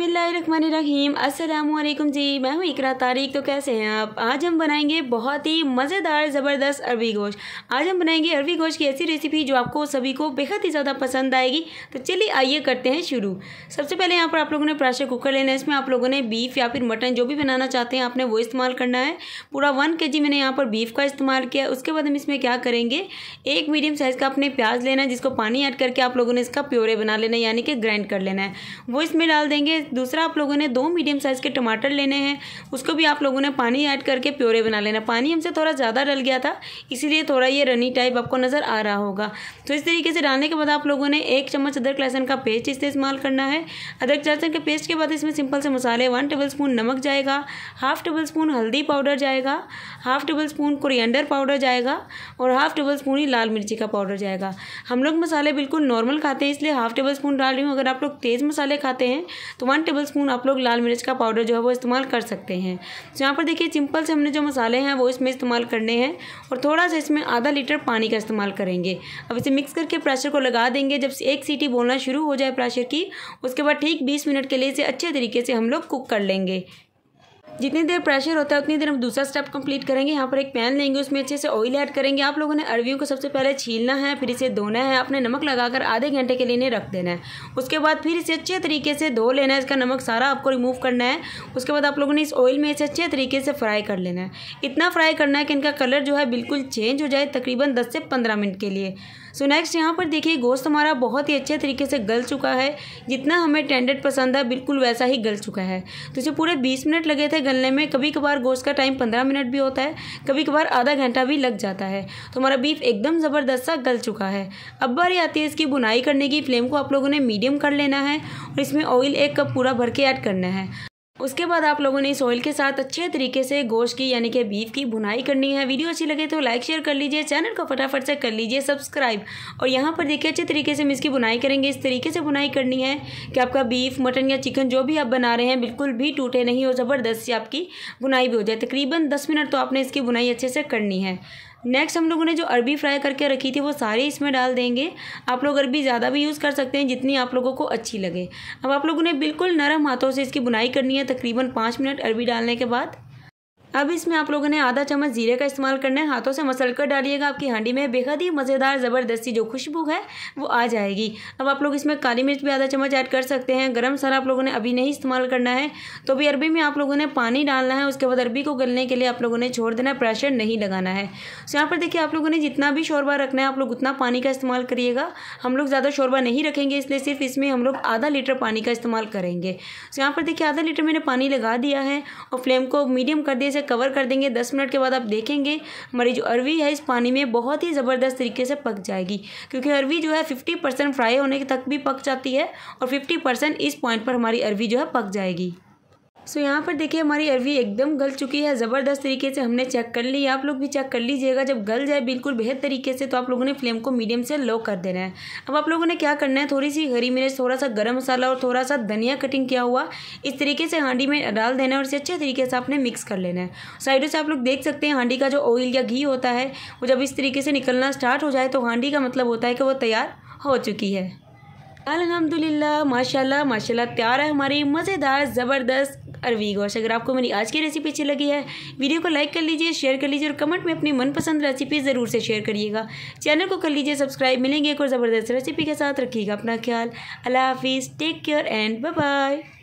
बिस्मिल्लाम असलम जी मैं हूँ इकरा तारिक तो कैसे हैं आप आज हम बनाएंगे बहुत ही मज़ेदार ज़बरदस्त अरबी गोश्त आज हम बनाएंगे अरबी गोश्त की ऐसी रेसिपी जो आपको सभी को बेहद ही ज़्यादा पसंद आएगी तो चलिए आइए करते हैं शुरू सबसे पहले यहाँ पर आप लोगों ने प्रेशर कुकर लेना है इसमें आप लोगों ने बीफ या फिर मटन जो भी बनाना चाहते हैं आपने वो इस्तेमाल करना है पूरा वन के मैंने यहाँ पर बीफ का इस्तेमाल किया उसके बाद हम इसमें क्या करेंगे एक मीडियम साइज़ का अपने प्याज लेना है जिसको पानी ऐड करके आप लोगों ने इसका प्योरे बना लेना है यानी कि ग्राइंड कर लेना है वो इसमें डाल देंगे दूसरा आप लोगों ने दो मीडियम साइज़ के टमाटर लेने हैं उसको भी आप लोगों ने पानी ऐड करके प्योरे बना लेना पानी हमसे थोड़ा ज़्यादा डल गया था इसीलिए थोड़ा ये रनी टाइप आपको नज़र आ रहा होगा तो इस तरीके से डालने के बाद आप लोगों ने एक चम्मच अदरक लहसन का पेस्ट इससे इस्तेमाल करना है अदरक लहसन के पेस्ट के बाद इसमें सिंपल से मसाले वन टेबल स्पून नमक जाएगा हाफ टेबल स्पून हल्दी पाउडर जाएगा half tablespoon coriander powder जाएगा और हाफ टेबल स्पून ही लाल मिर्ची का पाउडर जाएगा हम लोग मसाले बिल्कुल नॉर्मल खाते हैं इसलिए हाफ टेबल स्पून डाल रही हूँ अगर आप लोग तेज़ मसाले खाते हैं तो वन वन टेबल स्पून आप लोग लाल मिर्च का पाउडर जो है वो इस्तेमाल कर सकते हैं तो यहाँ पर देखिए सिंपल से हमने जो मसाले हैं वो इसमें इस्तेमाल करने हैं और थोड़ा सा इसमें आधा लीटर पानी का इस्तेमाल करेंगे अब इसे मिक्स करके प्रेशर को लगा देंगे जब एक सीटी बोलना शुरू हो जाए प्रेशर की उसके बाद ठीक बीस मिनट के लिए इसे अच्छे तरीके से हम लोग कुक कर लेंगे जितनी देर प्रेशर होता है उतनी देर हम दूसरा स्टेप कंप्लीट करेंगे यहाँ पर एक पैन लेंगे उसमें अच्छे से ऑयल ऐड करेंगे आप लोगों ने अरवियों को सबसे पहले छीलना है फिर इसे धोना है अपने नमक लगाकर आधे घंटे के लिए इन्हें रख देना है उसके बाद फिर इसे अच्छे तरीके से धो लेना है इसका नमक सारा आपको रिमूव करना है उसके बाद आप लोगों ने इस ऑयल में इसे अच्छे तरीके से फ्राई कर लेना है इतना फ्राई करना है कि इनका कलर जो है बिल्कुल चेंज हो जाए तकरीबन दस से पंद्रह मिनट के लिए सो नेक्स्ट यहाँ पर देखिए गोश्त हमारा बहुत ही अच्छे तरीके से गल चुका है जितना हमें टेंडेड पसंद है बिल्कुल वैसा ही गल चुका है तो इसे पूरे बीस मिनट लगे थे गलने में कभी कभार गोश्त का टाइम पंद्रह मिनट भी होता है कभी कभार आधा घंटा भी लग जाता है तो हमारा बीफ एकदम ज़बरदस्त सा गल चुका है अब बारी आती है इसकी बुनाई करने की फ्लेम को आप लोगों ने मीडियम कर लेना है और इसमें ऑयल एक कप पूरा भर के ऐड करना है उसके बाद आप लोगों ने इस ऑयल के साथ अच्छे तरीके से गोश्त की यानी कि बीफ की बुनाई करनी है वीडियो अच्छी लगे तो लाइक शेयर कर लीजिए चैनल को फटाफट से कर लीजिए सब्सक्राइब और यहाँ पर देखिए अच्छे तरीके से हम इसकी बुनाई करेंगे इस तरीके से बुनाई करनी है कि आपका बीफ मटन या चिकन जो भी आप बना रहे हैं बिल्कुल भी टूटे नहीं और ज़बरदस्त से आपकी बुनाई भी हो जाए तकरीबन दस मिनट तो आपने इसकी बुनाई अच्छे से करनी है नेक्स्ट हम लोगों ने जो अरबी फ्राई करके रखी थी वो सारी इसमें डाल देंगे आप लोग अरबी ज़्यादा भी यूज़ कर सकते हैं जितनी आप लोगों को अच्छी लगे अब आप लोगों ने बिल्कुल नरम हाथों से इसकी बुनाई करनी है तकरीबन पाँच मिनट अरबी डालने के बाद अब इसमें आप लोगों ने आधा चम्मच जीरे का इस्तेमाल करना है हाथों से मसल कर डालिएगा आपकी हांडी में बेहद ही मज़ेदार ज़बरदस्ती जो खुशबू है वो आ जाएगी अब आप लोग इसमें काली मिर्च भी आधा चम्मच ऐड कर सकते हैं गरम मसाला आप लोगों ने अभी नहीं इस्तेमाल करना है तो भी अरबी में आप लोगों ने पानी डालना है उसके बाद अरबी को गलने के लिए आप लोगों ने छोड़ देना प्रेशर नहीं लगाना है तो यहाँ पर देखिए आप लोगों ने जितना भी शोरबा रखना है आप लोग उतना पानी का इस्तेमाल करिएगा हम लोग ज़्यादा शोरबा नहीं रखेंगे इसलिए सिर्फ इसमें हम लोग आधा लीटर पानी का इस्तेमाल करेंगे तो यहाँ पर देखिए आधा लीटर मैंने पानी लगा दिया है और फ्लेम को मीडियम कर दिया से कवर कर देंगे दस मिनट के बाद आप देखेंगे हमारी जो अरवी है इस पानी में बहुत ही ज़बरदस्त तरीके से पक जाएगी क्योंकि अरवी जो है फिफ्टी परसेंट फ्राई होने तक भी पक जाती है और फिफ्टी परसेंट इस पॉइंट पर हमारी अरवी जो है पक जाएगी सो so, यहाँ पर देखिए हमारी अरवी एकदम गल चुकी है ज़बरदस्त तरीके से हमने चेक कर ली आप लोग भी चेक कर लीजिएगा जब गल जाए बिल्कुल बेहद तरीके से तो आप लोगों ने फ्लेम को मीडियम से लो कर देना है अब आप लोगों ने क्या करना है थोड़ी सी हरी मिर्च थोड़ा सा गर्म मसाला और थोड़ा सा धनिया कटिंग किया हुआ इस तरीके से हांडी में डाल देना है और इसे अच्छे तरीके से आपने मिक्स कर लेना है साइडों से आप लोग देख सकते हैं हांडी का जो ऑयल या घी होता है वो जब इस तरीके से निकलना स्टार्ट हो जाए तो हांडी का मतलब होता है कि वो तैयार हो चुकी है अलहमदिल्ला माशाल्लाह माशाल्लाह तैयार है हमारी मज़ेदार ज़बरदस्त अरवी वी अगर आपको मेरी आज की रेसिपी अच्छी लगी है वीडियो को लाइक कर लीजिए शेयर कर लीजिए और कमेंट में अपनी मनपसंद रेसिपी ज़रूर से शेयर करिएगा चैनल को कर लीजिए सब्सक्राइब मिलेंगे एक और ज़बरदस्त रेसिपी के साथ रखिएगा अपना ख्याल अल्लाह हाफिज़ टेक केयर एंड बाय